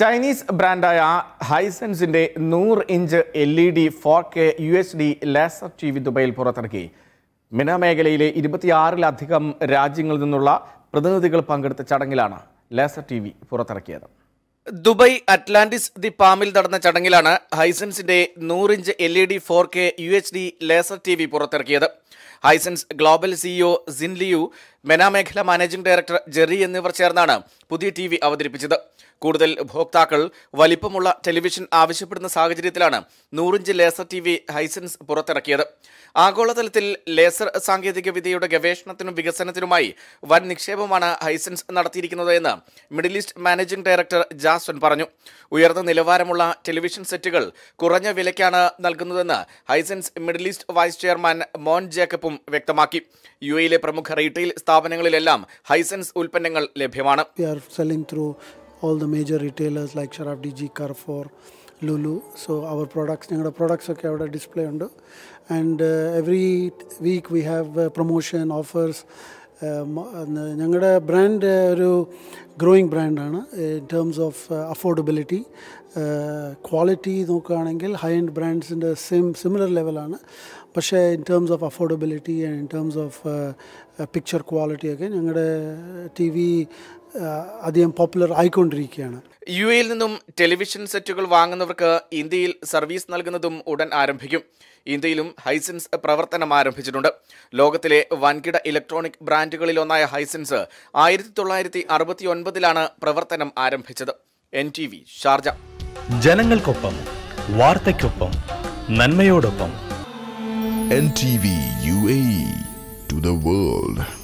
Chinese ബ്രാൻഡായ ഹൈസെൻസിന്റെ നൂറ് inch L E D four K U S D laser T V ദുബൈയിൽ പുറത്തിറക്കി മിന മേഖലയിലെ ഇരുപത്തിയാറിലധികം രാജ്യങ്ങളിൽ നിന്നുള്ള പ്രതിനിധികൾ പങ്കെടുത്ത ചടങ്ങിലാണ് ലേസർ ടി വി പുറത്തിറക്കിയത് ദുബൈ അറ്റ്ലാന്റിസ് ദി പാമിൽ നടന്ന ചടങ്ങിലാണ് ഹൈസൻസിന്റെ നൂറിഞ്ച് L E D four K U H D laser T V പുറത്തിറക്കിയത് ഹൈസൻസ് ഗ്ലോബൽ സിഇഒ ജിൻലിയു മെനാമേഖല മാനേജിംഗ് ഡയറക്ടർ ജെറി എന്നിവർ ചേർന്നാണ് പുതിയ ടി വി അവതരിപ്പിച്ചത് കൂടുതൽ ഉപഭോക്താക്കൾ വലിപ്പമുള്ള ടെലിവിഷൻ ആവശ്യപ്പെടുന്ന സാഹചര്യത്തിലാണ് നൂറിഞ്ച് ലേസർ ടി വി ഹൈസൻസ് പുറത്തിറക്കിയത് ആഗോളതലത്തിൽ ലേസർ സാങ്കേതികവിദ്യയുടെ ഗവേഷണത്തിനും വികസനത്തിനുമായി വൻ നിക്ഷേപമാണ് ഹൈസൻസ് നടത്തിയിരിക്കുന്നതെന്ന് മിഡിൽ ഈസ്റ്റ് മാനേജിംഗ് ഡയറക്ടർ ജാ ജാസ്വൻ പറഞ്ഞു ഉയർന്ന നിലവാരമുള്ള ടെലിവിഷൻ സെറ്റുകൾ കുറഞ്ഞ വിലയ്ക്കാണ് നൽകുന്നതെന്ന് Hisense middle east vice chairman മോൻ ജേക്കബും വ്യക്തമാക്കി യു എയിലെ പ്രമുഖ റീറ്റെയിൽ സ്ഥാപനങ്ങളിലെല്ലാം ഹൈസൻസ് ഉൽപ്പന്നങ്ങൾ ലഭ്യമാണ് all the major retailers like Sharaf DG, Carrefour, Lulu so അവർ പ്രൊഡക്ട്സ് ഞങ്ങളുടെ പ്രോഡക്ട്സ് ഒക്കെ അവിടെ ഡിസ്പ്ലേ ഉണ്ട് and every week we have promotion offers ഞങ്ങളുടെ ബ്രാൻഡ് ഒരു ഗ്രോയിങ് ബ്രാൻഡാണ് in terms of affordability quality നോക്കുകയാണെങ്കിൽ ഹൈ എൻഡ് ബ്രാൻഡ്സിൻ്റെ സെയിം സിമിലർ ലെവലാണ് പക്ഷേ in terms of affordability and in terms of picture ക്വാളിറ്റിയൊക്കെ ഞങ്ങളുടെ ടി വി അധികം പോപ്പുലർ ആയിക്കൊണ്ടിരിക്കുകയാണ് യു എയിൽ നിന്നും ടെലിവിഷൻ സെറ്റുകൾ വാങ്ങുന്നവർക്ക് ഇന്ത്യയിൽ സർവീസ് നൽകുന്നതും ഉടൻ ആരംഭിക്കും ഇന്ത്യയിലും ഹൈസെൻസ് പ്രവർത്തനം ആരംഭിച്ചിട്ടുണ്ട് ലോകത്തിലെ വൻകിട ഇലക്ട്രോണിക് ബ്രാൻഡുകളിലൊന്നായ ഹൈസെൻസ് ആയിരത്തി തൊള്ളായിരത്തി അറുപത്തി ഒൻപതിലാണ് പ്രവർത്തനം ആരംഭിച്ചത് എൻ ടി വി ഷാർജ ജനങ്ങൾക്കൊപ്പം വാർത്തയ്ക്കൊപ്പം നന്മയോടൊപ്പം N T V U A to the world